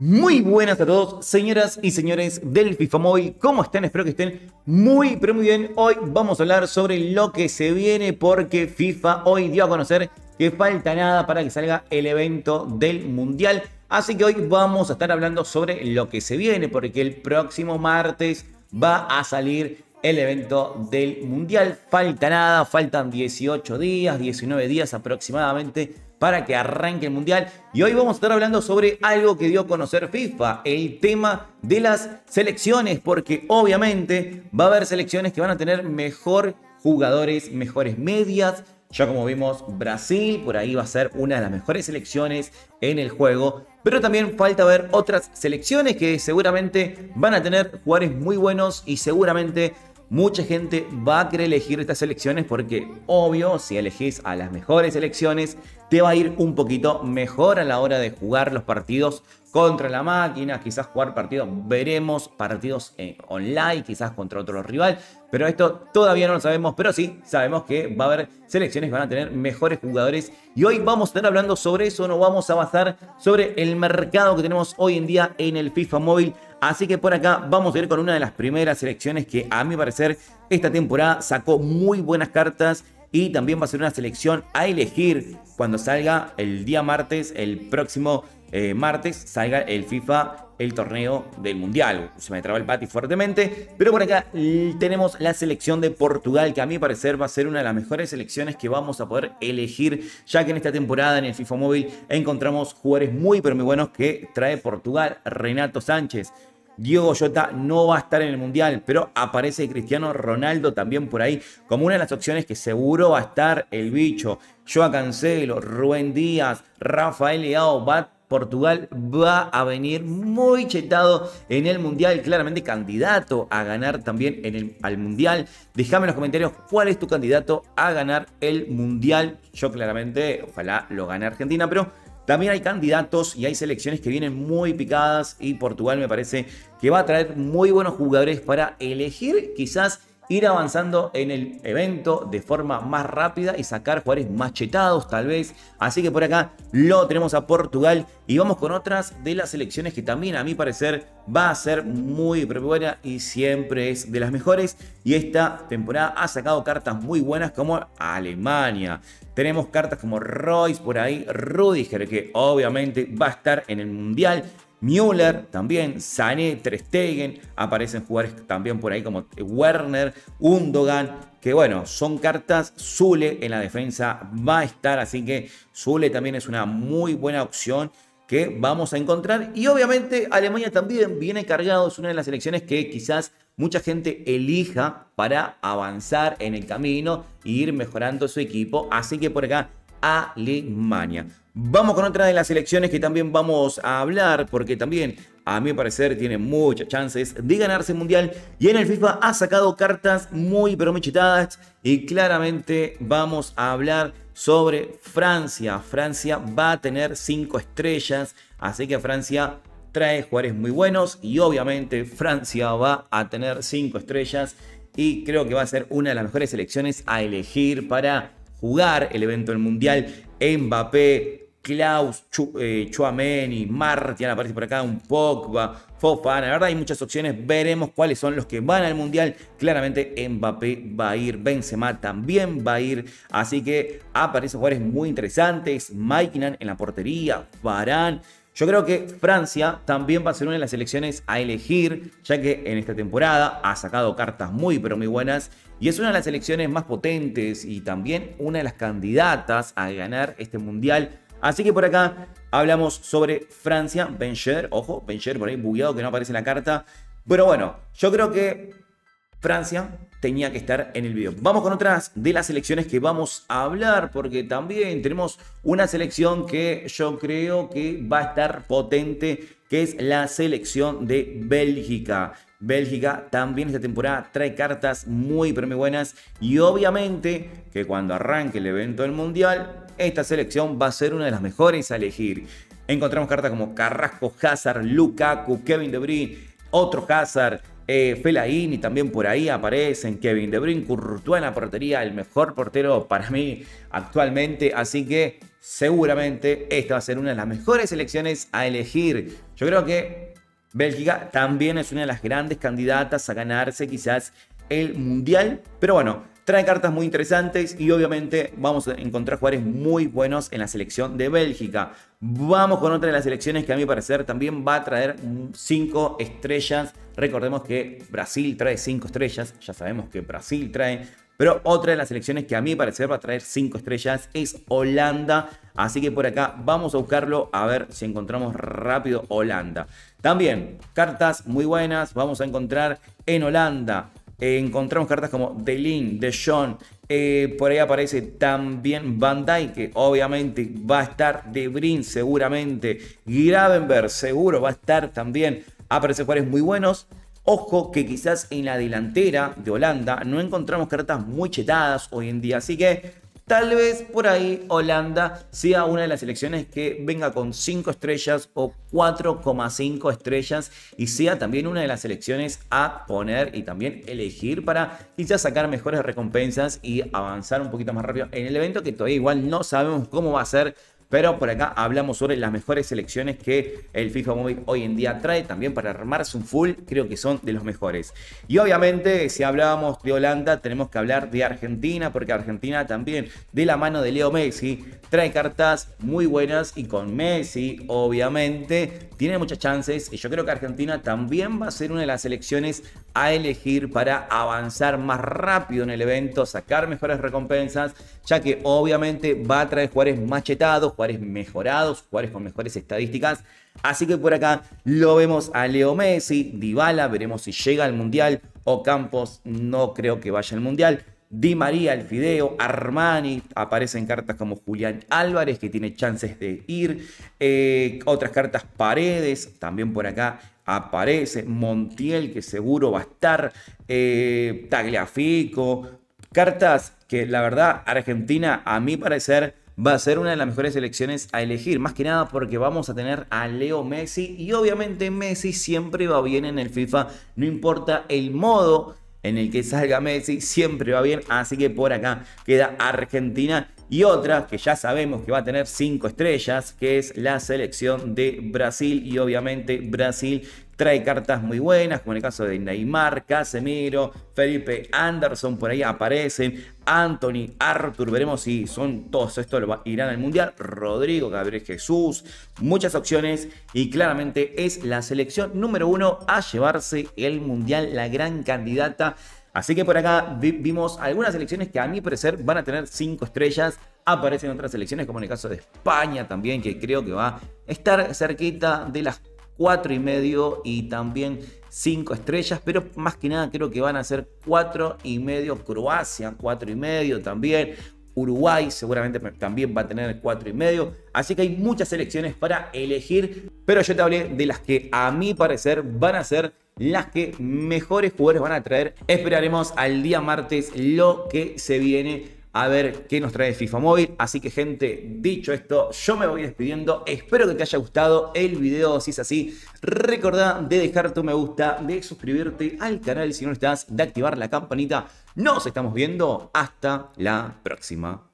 Muy buenas a todos, señoras y señores del FIFA Mobile. ¿Cómo están? Espero que estén muy, pero muy bien. Hoy vamos a hablar sobre lo que se viene porque FIFA hoy dio a conocer que falta nada para que salga el evento del Mundial. Así que hoy vamos a estar hablando sobre lo que se viene porque el próximo martes va a salir el evento del Mundial. Falta nada, faltan 18 días, 19 días aproximadamente para que arranque el Mundial. Y hoy vamos a estar hablando sobre algo que dio a conocer FIFA, el tema de las selecciones, porque obviamente va a haber selecciones que van a tener mejor jugadores, mejores medias. Ya como vimos, Brasil por ahí va a ser una de las mejores selecciones en el juego. Pero también falta ver otras selecciones que seguramente van a tener jugadores muy buenos y seguramente mucha gente va a querer elegir estas elecciones porque, obvio, si elegís a las mejores elecciones, te va a ir un poquito mejor a la hora de jugar los partidos contra la máquina, quizás jugar partidos, veremos partidos eh, online, quizás contra otro rival, pero esto todavía no lo sabemos, pero sí sabemos que va a haber selecciones que van a tener mejores jugadores y hoy vamos a estar hablando sobre eso, no vamos a basar sobre el mercado que tenemos hoy en día en el FIFA móvil, así que por acá vamos a ir con una de las primeras selecciones que a mi parecer esta temporada sacó muy buenas cartas y también va a ser una selección a elegir cuando salga el día martes, el próximo eh, martes salga el FIFA, el torneo del Mundial. Se me traba el pati fuertemente, pero por acá tenemos la selección de Portugal, que a mi parecer va a ser una de las mejores selecciones que vamos a poder elegir, ya que en esta temporada en el FIFA Móvil encontramos jugadores muy, pero muy buenos que trae Portugal. Renato Sánchez, Diego Jota no va a estar en el Mundial, pero aparece Cristiano Ronaldo también por ahí como una de las opciones que seguro va a estar el bicho. Joa Cancelo, Rubén Díaz, Rafael Leao, va Portugal va a venir muy chetado en el Mundial, claramente candidato a ganar también en el, al Mundial. Déjame en los comentarios cuál es tu candidato a ganar el Mundial. Yo claramente, ojalá lo gane Argentina, pero también hay candidatos y hay selecciones que vienen muy picadas y Portugal me parece que va a traer muy buenos jugadores para elegir quizás ir avanzando en el evento de forma más rápida y sacar jugadores machetados tal vez. Así que por acá lo tenemos a Portugal y vamos con otras de las selecciones que también a mi parecer va a ser muy buena y siempre es de las mejores. Y esta temporada ha sacado cartas muy buenas como Alemania. Tenemos cartas como Royce por ahí, Rudiger que obviamente va a estar en el Mundial. Müller también, Sané, Trestegen, aparecen jugadores también por ahí como Werner, Undogan, que bueno, son cartas, Zule en la defensa va a estar, así que Zule también es una muy buena opción que vamos a encontrar. Y obviamente Alemania también viene cargado, es una de las elecciones que quizás mucha gente elija para avanzar en el camino e ir mejorando su equipo. Así que por acá Alemania. Vamos con otra de las elecciones que también vamos a hablar, porque también, a mi parecer, tiene muchas chances de ganarse el mundial. Y en el FIFA ha sacado cartas muy, pero muy chitadas. Y claramente vamos a hablar sobre Francia. Francia va a tener 5 estrellas, así que Francia trae jugadores muy buenos. Y obviamente, Francia va a tener 5 estrellas. Y creo que va a ser una de las mejores elecciones a elegir para jugar el evento del Mundial. Mbappé, Klaus, Chu, eh, Chuameni, Martian aparece por acá, un Pogba, Fofana. La verdad hay muchas opciones. Veremos cuáles son los que van al Mundial. Claramente Mbappé va a ir, Benzema también va a ir. Así que aparecen jugadores muy interesantes. Maikinan en la portería, Varane. Yo creo que Francia también va a ser una de las selecciones a elegir, ya que en esta temporada ha sacado cartas muy pero muy buenas y es una de las selecciones más potentes y también una de las candidatas a ganar este mundial. Así que por acá hablamos sobre Francia, Bencher, ojo, Bencher por ahí bugueado que no aparece en la carta. Pero bueno, yo creo que Francia tenía que estar en el video. Vamos con otras de las selecciones que vamos a hablar, porque también tenemos una selección que yo creo que va a estar potente, que es la selección de Bélgica. Bélgica también esta temporada trae cartas muy pero muy buenas y obviamente que cuando arranque el evento del Mundial, esta selección va a ser una de las mejores a elegir. Encontramos cartas como Carrasco, Hazard, Lukaku, Kevin De Bruyne, otro Hazard, eh, Felaín y también por ahí aparecen. Kevin De Bruyne, en la portería, el mejor portero para mí actualmente. Así que seguramente esta va a ser una de las mejores elecciones a elegir. Yo creo que Bélgica también es una de las grandes candidatas a ganarse quizás el Mundial. Pero bueno, Trae cartas muy interesantes y obviamente vamos a encontrar jugadores muy buenos en la selección de Bélgica. Vamos con otra de las selecciones que a mi parecer también va a traer 5 estrellas. Recordemos que Brasil trae 5 estrellas, ya sabemos que Brasil trae pero otra de las selecciones que a mi parecer va a traer 5 estrellas es Holanda. Así que por acá vamos a buscarlo a ver si encontramos rápido Holanda. También cartas muy buenas vamos a encontrar en Holanda encontramos cartas como Delin, De Sean, eh, por ahí aparece también Van que obviamente va a estar, De Brin seguramente, Gravenberg seguro va a estar también, aparecen jugadores muy buenos. Ojo que quizás en la delantera de Holanda no encontramos cartas muy chetadas hoy en día, así que Tal vez por ahí Holanda sea una de las selecciones que venga con 5 estrellas o 4,5 estrellas y sea también una de las selecciones a poner y también elegir para quizás sacar mejores recompensas y avanzar un poquito más rápido en el evento que todavía igual no sabemos cómo va a ser pero por acá hablamos sobre las mejores selecciones que el FIFA Móvil hoy en día trae. También para armarse un full, creo que son de los mejores. Y obviamente, si hablábamos de Holanda, tenemos que hablar de Argentina, porque Argentina también, de la mano de Leo Messi, trae cartas muy buenas y con Messi, obviamente, tiene muchas chances. Y yo creo que Argentina también va a ser una de las selecciones a elegir para avanzar más rápido en el evento, sacar mejores recompensas, ya que obviamente va a traer jugadores machetados jugadores mejorados, jugadores con mejores estadísticas. Así que por acá lo vemos a Leo Messi, Dybala, veremos si llega al Mundial o Campos, no creo que vaya al Mundial. Di María, el Fideo, Armani, aparecen cartas como Julián Álvarez, que tiene chances de ir. Eh, otras cartas, Paredes, también por acá aparece. Montiel, que seguro va a estar. Eh, Tagliafico. Cartas que la verdad, Argentina, a mi parecer, va a ser una de las mejores selecciones a elegir, más que nada porque vamos a tener a Leo Messi y obviamente Messi siempre va bien en el FIFA, no importa el modo en el que salga Messi, siempre va bien, así que por acá queda Argentina y otra que ya sabemos que va a tener cinco estrellas, que es la selección de Brasil y obviamente Brasil trae cartas muy buenas, como en el caso de Neymar, Casemiro, Felipe Anderson, por ahí aparecen, Anthony, Arthur, veremos si son todos estos irán al Mundial, Rodrigo, Gabriel Jesús, muchas opciones y claramente es la selección número uno a llevarse el Mundial, la gran candidata. Así que por acá vimos algunas selecciones que a mi parecer van a tener cinco estrellas aparecen otras selecciones, como en el caso de España también, que creo que va a estar cerquita de las Cuatro y medio y también 5 estrellas, pero más que nada creo que van a ser cuatro y medio Croacia, cuatro y medio también. Uruguay seguramente también va a tener cuatro y medio. Así que hay muchas selecciones para elegir, pero yo te hablé de las que a mi parecer van a ser las que mejores jugadores van a traer. Esperaremos al día martes lo que se viene a ver qué nos trae FIFA Móvil. Así que gente, dicho esto, yo me voy despidiendo. Espero que te haya gustado el video. Si es así, recordá de dejar tu me gusta, de suscribirte al canal si no estás, de activar la campanita. Nos estamos viendo. Hasta la próxima.